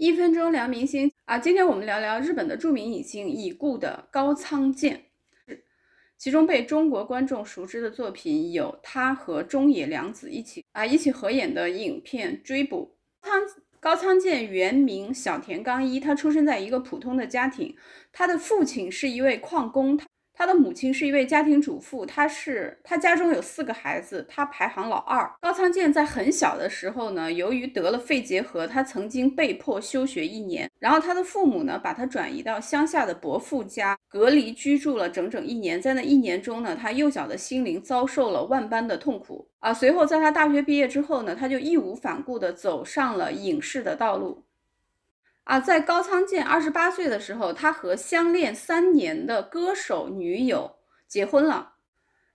一分钟聊明星啊，今天我们聊聊日本的著名影星已故的高仓健，其中被中国观众熟知的作品有他和中野良子一起啊一起合演的影片《追捕》。高仓高仓健原名小田刚一，他出生在一个普通的家庭，他的父亲是一位矿工。他的母亲是一位家庭主妇，他是他家中有四个孩子，他排行老二。高仓健在很小的时候呢，由于得了肺结核，他曾经被迫休学一年。然后他的父母呢，把他转移到乡下的伯父家隔离居住了整整一年。在那一年中呢，他幼小的心灵遭受了万般的痛苦啊。随后在他大学毕业之后呢，他就义无反顾地走上了影视的道路。啊，在高仓健二十八岁的时候，他和相恋三年的歌手女友结婚了。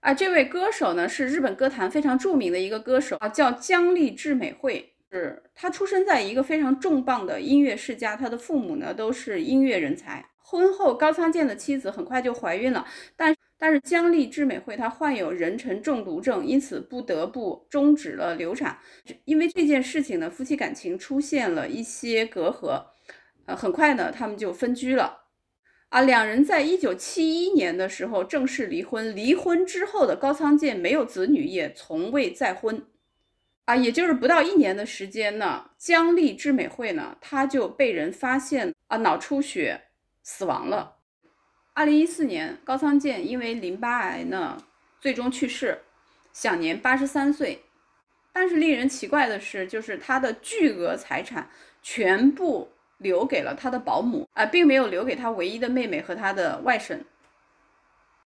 啊，这位歌手呢，是日本歌坛非常著名的一个歌手啊，叫江丽智美惠。是，他出生在一个非常重磅的音乐世家，他的父母呢都是音乐人才。婚后，高仓健的妻子很快就怀孕了，但但是江丽智美惠她患有妊娠中毒症，因此不得不终止了流产。因为这件事情呢，夫妻感情出现了一些隔阂，呃，很快呢，他们就分居了。啊，两人在一九七一年的时候正式离婚。离婚之后的高仓健没有子女，也从未再婚。啊，也就是不到一年的时间呢，江丽智美惠呢，她就被人发现啊脑出血。死亡了。二零一四年，高仓健因为淋巴癌呢，最终去世，享年八十三岁。但是令人奇怪的是，就是他的巨额财产全部留给了他的保姆啊，并没有留给他唯一的妹妹和他的外甥。